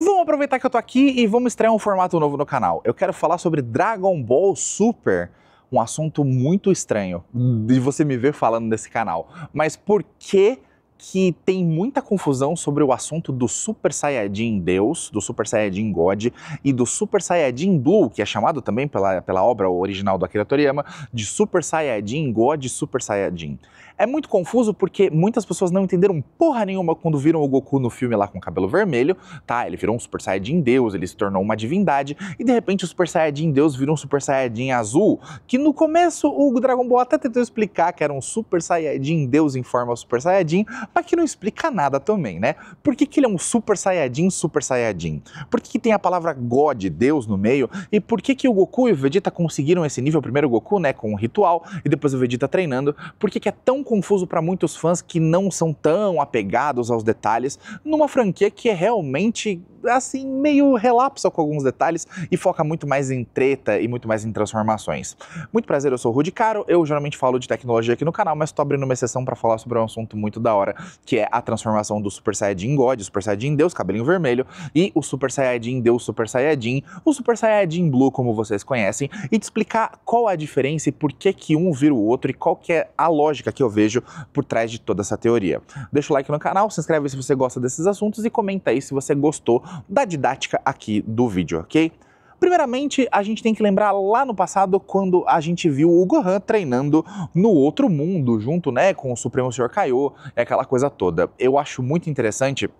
Vamos aproveitar que eu tô aqui e vamos estrear um formato novo no canal. Eu quero falar sobre Dragon Ball Super, um assunto muito estranho de você me ver falando nesse canal. Mas por que que tem muita confusão sobre o assunto do Super Saiyajin Deus, do Super Saiyajin God e do Super Saiyajin Blue, que é chamado também pela, pela obra original do Akira Toriyama de Super Saiyajin God e Super Saiyajin. É muito confuso porque muitas pessoas não entenderam porra nenhuma quando viram o Goku no filme lá com o cabelo vermelho, tá? Ele virou um Super Saiyajin Deus, ele se tornou uma divindade, e de repente o Super Saiyajin Deus virou um Super Saiyajin azul, que no começo o Dragon Ball até tentou explicar que era um Super Saiyajin Deus em forma Super Saiyajin, mas que não explica nada também, né? Por que, que ele é um Super Saiyajin Super Saiyajin? Por que, que tem a palavra God, Deus, no meio? E por que, que o Goku e o Vegeta conseguiram esse nível? Primeiro o Goku, né, com um ritual, e depois o Vegeta treinando. Por que, que é tão confuso para muitos fãs que não são tão apegados aos detalhes numa franquia que é realmente assim, meio relapsa com alguns detalhes e foca muito mais em treta e muito mais em transformações. Muito prazer, eu sou o Rudy Caro, eu geralmente falo de tecnologia aqui no canal, mas tô abrindo uma exceção para falar sobre um assunto muito da hora, que é a transformação do Super Saiyajin God, Super Saiyajin Deus, cabelinho vermelho, e o Super Saiyajin Deus Super Saiyajin, o Super Saiyajin Blue, como vocês conhecem, e te explicar qual a diferença e por que que um vira o outro e qual que é a lógica que eu vejo por trás de toda essa teoria. Deixa o like no canal, se inscreve se você gosta desses assuntos e comenta aí se você gostou da didática aqui do vídeo, ok? Primeiramente, a gente tem que lembrar lá no passado quando a gente viu o Gohan treinando no outro mundo, junto né, com o Supremo Senhor Kaiô, é aquela coisa toda. Eu acho muito interessante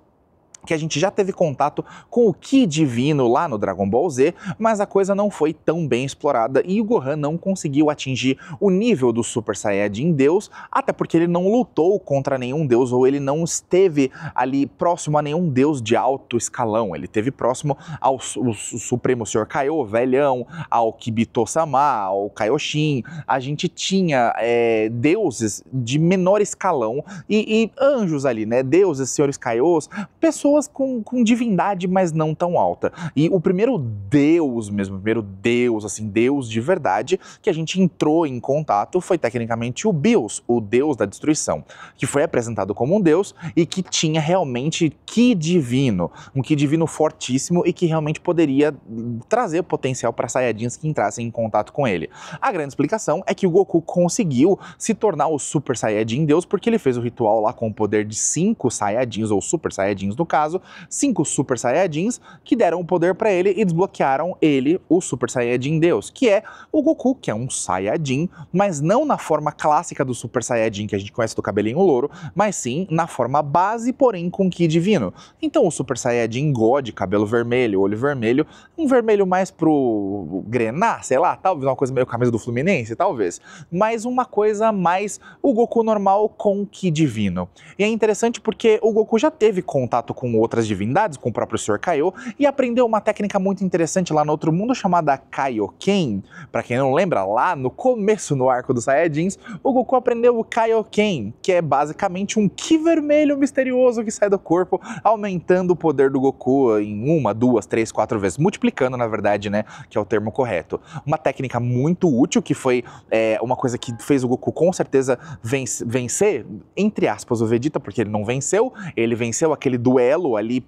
que a gente já teve contato com o Ki divino lá no Dragon Ball Z, mas a coisa não foi tão bem explorada e o Gohan não conseguiu atingir o nível do Super Saiyajin Deus, até porque ele não lutou contra nenhum deus ou ele não esteve ali próximo a nenhum deus de alto escalão. Ele teve próximo ao o, o Supremo Senhor Kaiô, velhão, ao Kibito-sama, ao Kaioshin. A gente tinha é, deuses de menor escalão e, e anjos ali, né? Deuses, senhores Kaiôs, pessoas pessoas com, com divindade, mas não tão alta. E o primeiro Deus mesmo, o primeiro Deus, assim, Deus de verdade, que a gente entrou em contato foi tecnicamente o Bills, o Deus da destruição, que foi apresentado como um Deus e que tinha realmente que divino, um que divino fortíssimo e que realmente poderia hum, trazer potencial para Saiyajins que entrassem em contato com ele. A grande explicação é que o Goku conseguiu se tornar o Super Saiyajin Deus porque ele fez o ritual lá com o poder de cinco Saiyajins ou Super Saiyajins no caso caso, cinco Super Saiyajins que deram o poder para ele e desbloquearam ele, o Super Saiyajin Deus, que é o Goku, que é um Saiyajin, mas não na forma clássica do Super Saiyajin que a gente conhece do cabelinho louro, mas sim na forma base, porém com ki divino. Então o Super Saiyajin God, cabelo vermelho, olho vermelho, um vermelho mais pro grenar, sei lá, talvez uma coisa meio camisa do Fluminense, talvez, mas uma coisa mais o Goku normal com ki divino. E é interessante porque o Goku já teve contato com com outras divindades, com o próprio Sr. Kaiô, e aprendeu uma técnica muito interessante lá no outro mundo chamada Kaioken. Para quem não lembra, lá no começo no arco dos Saiyajins, o Goku aprendeu o Kaioken, que é basicamente um Ki vermelho misterioso que sai do corpo, aumentando o poder do Goku em uma, duas, três, quatro vezes, multiplicando na verdade, né, que é o termo correto. Uma técnica muito útil que foi é, uma coisa que fez o Goku com certeza vencer, entre aspas, o Vegeta, porque ele não venceu, ele venceu aquele duelo duelo ali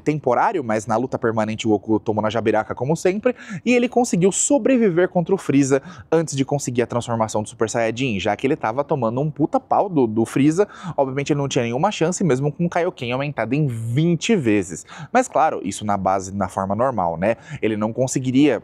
temporário, mas na luta permanente o Goku tomou na jabiraca como sempre, e ele conseguiu sobreviver contra o Freeza antes de conseguir a transformação do Super Saiyajin, já que ele estava tomando um puta pau do, do Freeza, obviamente ele não tinha nenhuma chance, mesmo com o Kaioken aumentado em 20 vezes. Mas claro, isso na base, na forma normal, né? Ele não conseguiria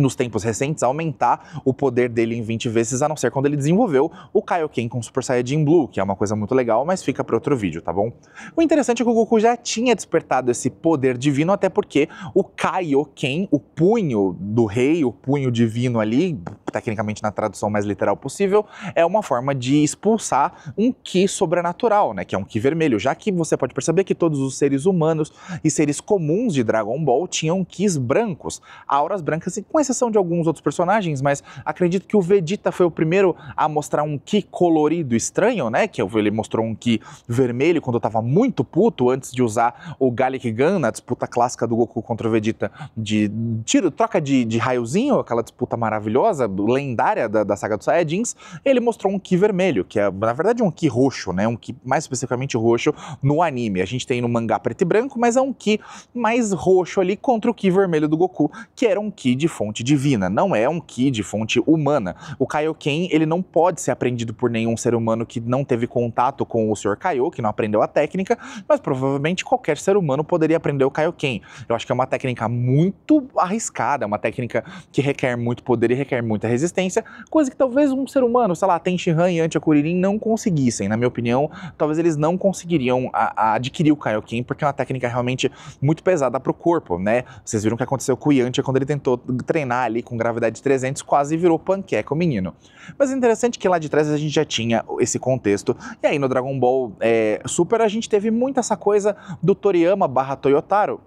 nos tempos recentes aumentar o poder dele em 20 vezes, a não ser quando ele desenvolveu o Kaioken com Super Saiyajin Blue, que é uma coisa muito legal, mas fica para outro vídeo, tá bom? O interessante é que o Goku já tinha despertado esse poder divino, até porque o Kaioken, o punho do rei, o punho divino ali, tecnicamente na tradução mais literal possível, é uma forma de expulsar um ki sobrenatural, né, que é um ki vermelho, já que você pode perceber que todos os seres humanos e seres comuns de Dragon Ball tinham kis brancos, auras brancas, com exceção de alguns outros personagens, mas acredito que o Vegeta foi o primeiro a mostrar um ki colorido estranho, né, que é ele mostrou um ki vermelho quando estava muito puto antes de usar o Gallic Gun na disputa clássica do Goku contra o Vegeta de tiro, troca de, de raiozinho, aquela disputa maravilhosa, lendária da, da saga dos Saiyajins, ele mostrou um Ki vermelho, que é, na verdade, um Ki roxo, né? Um Ki mais especificamente roxo no anime. A gente tem no mangá preto e branco, mas é um Ki mais roxo ali contra o Ki vermelho do Goku, que era um Ki de fonte divina, não é um Ki de fonte humana. O Kaioken, ele não pode ser aprendido por nenhum ser humano que não teve contato com o Sr. Kaio, que não aprendeu a técnica, mas provavelmente qualquer ser humano poderia aprender o Kaioken. Eu acho que é uma técnica muito arriscada, é uma técnica que requer muito poder e requer muita resistência, coisa que talvez um ser humano, sei lá, Tenshinhan e Kuririn não conseguissem, na minha opinião, talvez eles não conseguiriam a, a adquirir o Kaioken, porque é uma técnica realmente muito pesada para o corpo, né? Vocês viram o que aconteceu com o Yantia quando ele tentou treinar ali com gravidade 300, quase virou panqueca o menino. Mas é interessante que lá de trás a gente já tinha esse contexto, e aí no Dragon Ball é, Super a gente teve muito essa coisa do Toriyama barra Toyotaro,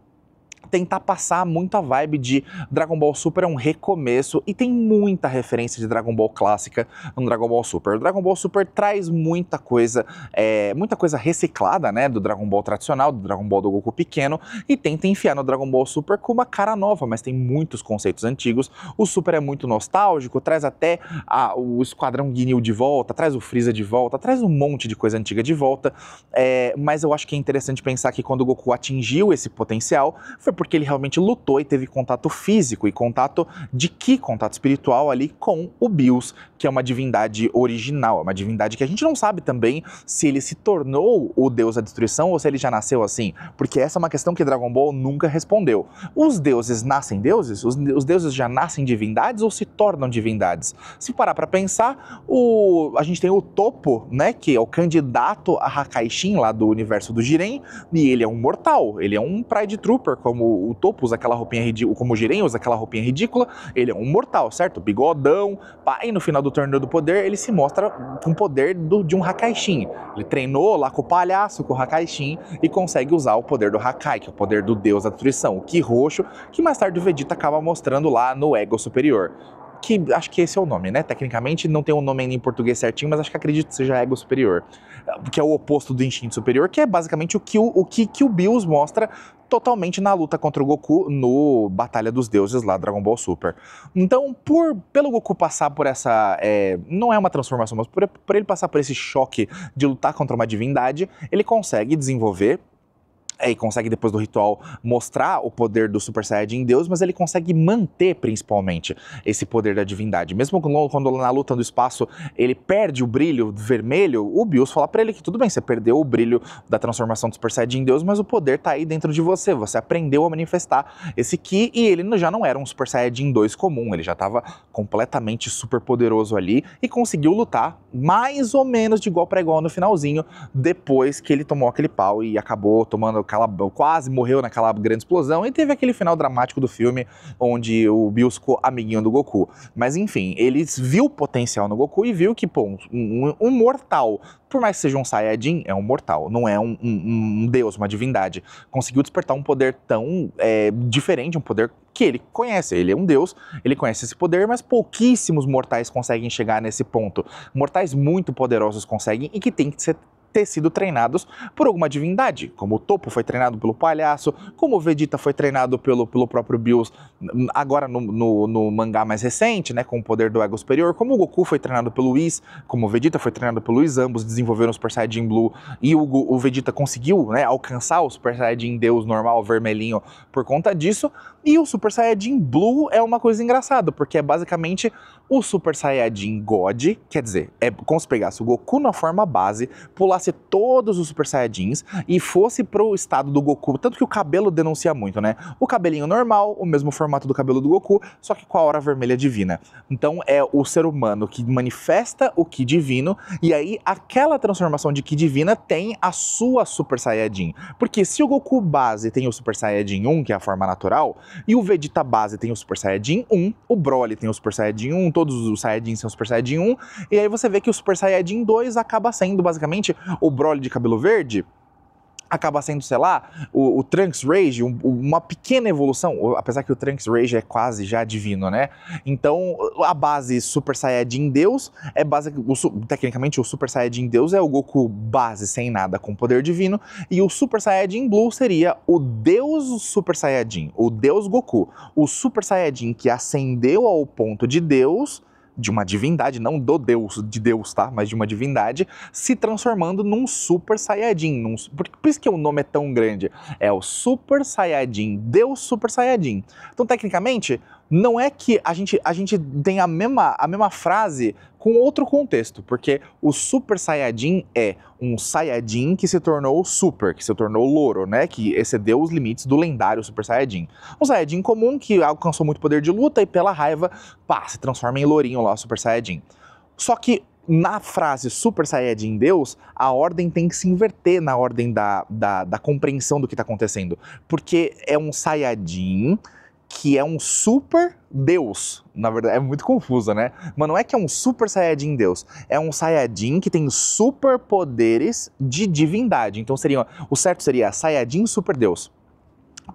tentar passar muita vibe de Dragon Ball Super é um recomeço e tem muita referência de Dragon Ball clássica no Dragon Ball Super. O Dragon Ball Super traz muita coisa, é, muita coisa reciclada, né, do Dragon Ball tradicional, do Dragon Ball do Goku pequeno e tenta enfiar no Dragon Ball Super com uma cara nova, mas tem muitos conceitos antigos. O Super é muito nostálgico, traz até a, o Esquadrão Ginyu de volta, traz o Freeza de volta, traz um monte de coisa antiga de volta. É, mas eu acho que é interessante pensar que quando o Goku atingiu esse potencial, foi porque ele realmente lutou e teve contato físico e contato de que? Contato espiritual ali com o Bios, que é uma divindade original, é uma divindade que a gente não sabe também se ele se tornou o deus da destruição ou se ele já nasceu assim, porque essa é uma questão que Dragon Ball nunca respondeu. Os deuses nascem deuses? Os, os deuses já nascem divindades ou se tornam divindades? Se parar para pensar, o, a gente tem o Topo, né, que é o candidato a Shin lá do universo do Jiren, e ele é um mortal, ele é um Pride Trooper, como o, Topo usa aquela roupinha ridícula, como o Jiren usa aquela roupinha ridícula, ele é um mortal, certo? Bigodão, pai, no final do Torneio do Poder, ele se mostra com o poder do, de um Hakaishin. Ele treinou lá com o palhaço, com o Hakaishin, e consegue usar o poder do Hakai, que é o poder do deus da destruição, o Ki Roxo, que mais tarde o Vegeta acaba mostrando lá no Ego Superior que acho que esse é o nome, né? Tecnicamente não tem um nome ainda em português certinho, mas acho que acredito que seja ego superior, que é o oposto do instinto superior, que é basicamente o que o, o que, que o Bills mostra totalmente na luta contra o Goku no Batalha dos Deuses lá, Dragon Ball Super. Então, por pelo Goku passar por essa. É, não é uma transformação, mas por, por ele passar por esse choque de lutar contra uma divindade, ele consegue desenvolver é, e consegue depois do ritual mostrar o poder do Super Saiyajin em Deus, mas ele consegue manter principalmente esse poder da divindade. Mesmo quando na luta do espaço ele perde o brilho vermelho, o Bios fala para ele que tudo bem, você perdeu o brilho da transformação do Super Saiyajin em Deus, mas o poder tá aí dentro de você, você aprendeu a manifestar esse Ki e ele já não era um Super Saiyajin 2 comum, ele já estava completamente super poderoso ali e conseguiu lutar mais ou menos de igual para igual no finalzinho, depois que ele tomou aquele pau e acabou tomando quase morreu naquela grande explosão, e teve aquele final dramático do filme, onde o Bills ficou amiguinho do Goku. Mas enfim, eles viu potencial no Goku e viu que, pô, um, um, um mortal por mais que seja um Saiyajin, é um mortal, não é um, um, um deus, uma divindade. Conseguiu despertar um poder tão é, diferente, um poder que ele conhece. Ele é um deus, ele conhece esse poder, mas pouquíssimos mortais conseguem chegar nesse ponto. Mortais muito poderosos conseguem e que tem que ser ter sido treinados por alguma divindade, como o Topo foi treinado pelo Palhaço, como o Vegeta foi treinado pelo, pelo próprio Bills agora no, no, no, mangá mais recente, né, com o poder do Ego Superior, como o Goku foi treinado pelo Whis, como o Vegeta foi treinado pelo Whis, ambos desenvolveram o Super Saiyajin Blue e o, o Vegeta conseguiu né, alcançar o Super Saiyajin Deus normal, vermelhinho, por conta disso, e o Super Saiyajin Blue é uma coisa engraçada, porque é basicamente o Super Saiyajin God, quer dizer, é como se pegasse o Goku na forma base, pulasse todos os Super Saiyajins e fosse pro estado do Goku, tanto que o cabelo denuncia muito, né? O cabelinho normal, o mesmo formato do cabelo do Goku, só que com a hora vermelha divina. Então é o ser humano que manifesta o Ki divino e aí aquela transformação de Ki divina tem a sua Super Saiyajin. Porque se o Goku base tem o Super Saiyajin 1, que é a forma natural, e o Vegeta base tem o Super Saiyajin 1, o Broly tem o Super Saiyajin 1, todos os Saiyajins são Super Saiyajin 1, e aí você vê que o Super Saiyajin 2 acaba sendo basicamente o Broly de cabelo verde, acaba sendo, sei lá, o, o Trunks Rage, um, uma pequena evolução, apesar que o Trunks Rage é quase já divino, né? Então, a base Super Saiyajin Deus é base, o, tecnicamente o Super Saiyajin Deus é o Goku base sem nada com poder divino, e o Super Saiyajin Blue seria o Deus Super Saiyajin, o Deus Goku, o Super Saiyajin que ascendeu ao ponto de Deus de uma divindade, não do Deus, de Deus, tá? Mas de uma divindade, se transformando num Super Saiyajin. Num, por, por isso que o nome é tão grande. É o Super Saiyajin, Deus Super Saiyajin. Então, tecnicamente, não é que a gente, a gente tem a mesma, a mesma frase com outro contexto, porque o Super Saiyajin é um Saiyajin que se tornou super, que se tornou louro, né? Que excedeu os limites do lendário Super Saiyajin. Um Saiyajin comum que alcançou muito poder de luta e pela raiva, pá, se transforma em lourinho lá, Super Saiyajin. Só que na frase Super Saiyajin Deus, a ordem tem que se inverter na ordem da, da, da compreensão do que está acontecendo. Porque é um Saiyajin que é um super Deus. Na verdade, é muito confusa, né? Mas não é que é um super Saiyajin Deus. É um Saiyajin que tem super poderes de divindade. Então seria, o certo seria Saiyajin Super Deus.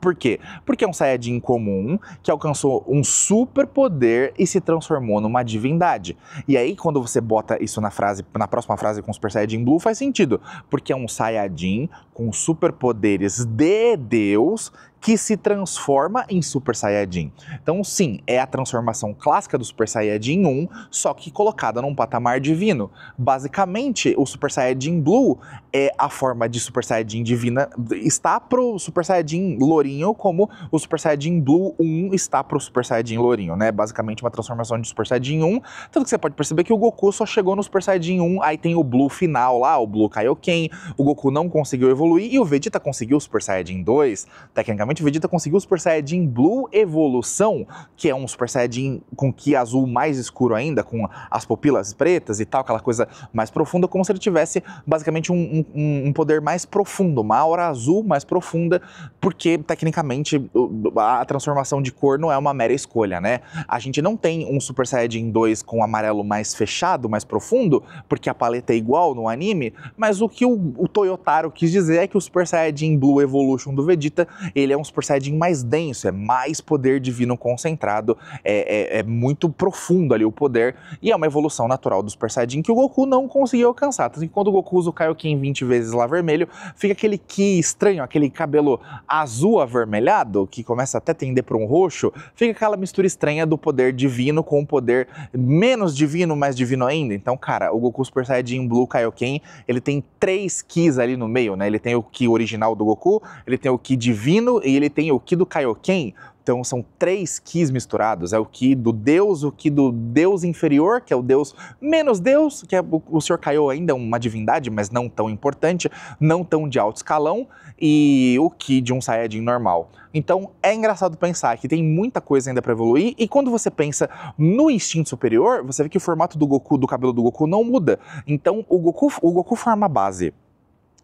Por quê? Porque é um Saiyajin comum que alcançou um super poder e se transformou numa divindade. E aí, quando você bota isso na frase, na próxima frase com Super Saiyajin Blue, faz sentido. Porque é um Saiyajin com super poderes de Deus que se transforma em Super Saiyajin. Então, sim, é a transformação clássica do Super Saiyajin 1, só que colocada num patamar divino. Basicamente, o Super Saiyajin Blue é a forma de Super Saiyajin divina, está pro Super Saiyajin lourinho, como o Super Saiyajin Blue 1 está pro Super Saiyajin lourinho, né? Basicamente, uma transformação de Super Saiyajin 1. Tanto que você pode perceber que o Goku só chegou no Super Saiyajin 1, aí tem o Blue final lá, o Blue Kaioken, o Goku não conseguiu evoluir e o Vegeta conseguiu o Super Saiyajin 2, tecnicamente Finalmente o Vegeta conseguiu o Super Saiyajin Blue Evolução, que é um Super Saiyajin com que azul mais escuro ainda, com as pupilas pretas e tal, aquela coisa mais profunda, como se ele tivesse basicamente um, um, um poder mais profundo, uma aura azul mais profunda, porque tecnicamente a transformação de cor não é uma mera escolha, né? A gente não tem um Super Saiyajin 2 com amarelo mais fechado, mais profundo, porque a paleta é igual no anime, mas o que o, o Toyotaro quis dizer é que o Super Saiyajin Blue Evolution do Vegeta, ele é um um por Saiyajin mais denso, é mais poder divino concentrado, é, é, é, muito profundo ali o poder, e é uma evolução natural do Super Saiyajin que o Goku não conseguiu alcançar. Então enquanto quando o Goku usa o Kaioken 20 vezes lá vermelho, fica aquele Ki estranho, aquele cabelo azul avermelhado, que começa até a tender para um roxo, fica aquela mistura estranha do poder divino com o um poder menos divino, mais divino ainda. Então, cara, o Goku Super Saiyajin Blue Kaioken, ele tem três Kis ali no meio, né? Ele tem o Ki original do Goku, ele tem o Ki divino e e ele tem o Ki do Kaioken, então são três Kis misturados. É o Ki do Deus, o Ki do Deus inferior, que é o Deus menos Deus, que é o, o Senhor Kaiô ainda é uma divindade, mas não tão importante, não tão de alto escalão, e o Ki de um Saiyajin normal. Então é engraçado pensar que tem muita coisa ainda para evoluir, e quando você pensa no instinto superior, você vê que o formato do Goku, do cabelo do Goku, não muda. Então o Goku, o Goku forma a base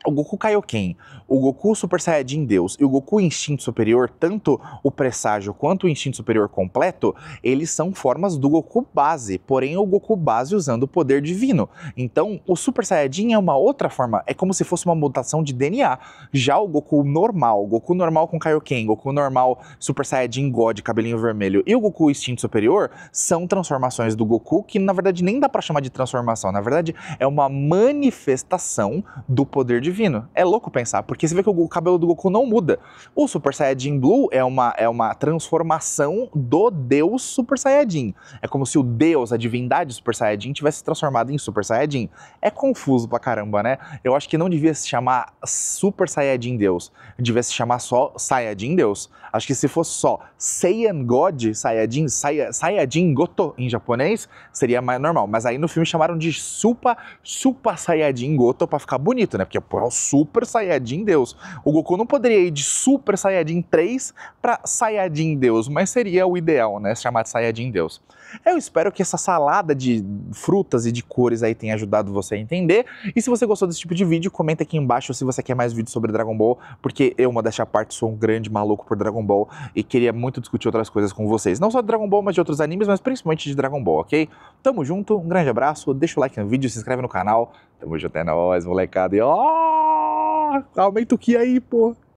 o Goku Kaioken, o Goku Super Saiyajin Deus e o Goku Instinto Superior, tanto o Presságio quanto o Instinto Superior completo, eles são formas do Goku base, porém é o Goku base usando o poder divino. Então, o Super Saiyajin é uma outra forma, é como se fosse uma mutação de DNA. Já o Goku normal, Goku normal com Kaioken, Goku normal Super Saiyajin God, cabelinho vermelho e o Goku Instinto Superior são transformações do Goku que na verdade nem dá para chamar de transformação, na verdade é uma manifestação do poder divino divino. É louco pensar, porque você vê que o cabelo do Goku não muda. O Super Saiyajin Blue é uma, é uma transformação do Deus Super Saiyajin. É como se o Deus, a divindade Super Saiyajin, tivesse se transformado em Super Saiyajin. É confuso pra caramba, né? Eu acho que não devia se chamar Super Saiyajin Deus. Devia se chamar só Saiyajin Deus. Acho que se fosse só Saiyan God, Saiyajin, Sai, Saiyajin Goto em japonês, seria mais normal. Mas aí no filme chamaram de Super, Super Saiyajin Goto pra ficar bonito, né? Porque, pô, é o Super Saiyajin Deus. O Goku não poderia ir de Super Saiyajin 3 para Saiyajin Deus, mas seria o ideal, né? Se chamar de Saiyajin Deus. Eu espero que essa salada de frutas e de cores aí tenha ajudado você a entender. E se você gostou desse tipo de vídeo, comenta aqui embaixo se você quer mais vídeos sobre Dragon Ball, porque eu, uma à parte, sou um grande maluco por Dragon Ball e queria muito discutir outras coisas com vocês. Não só de Dragon Ball, mas de outros animes, mas principalmente de Dragon Ball, ok? Tamo junto, um grande abraço, deixa o like no vídeo, se inscreve no canal. Tamo junto, é nóis, molecada. E ó, aumenta o que aí, pô.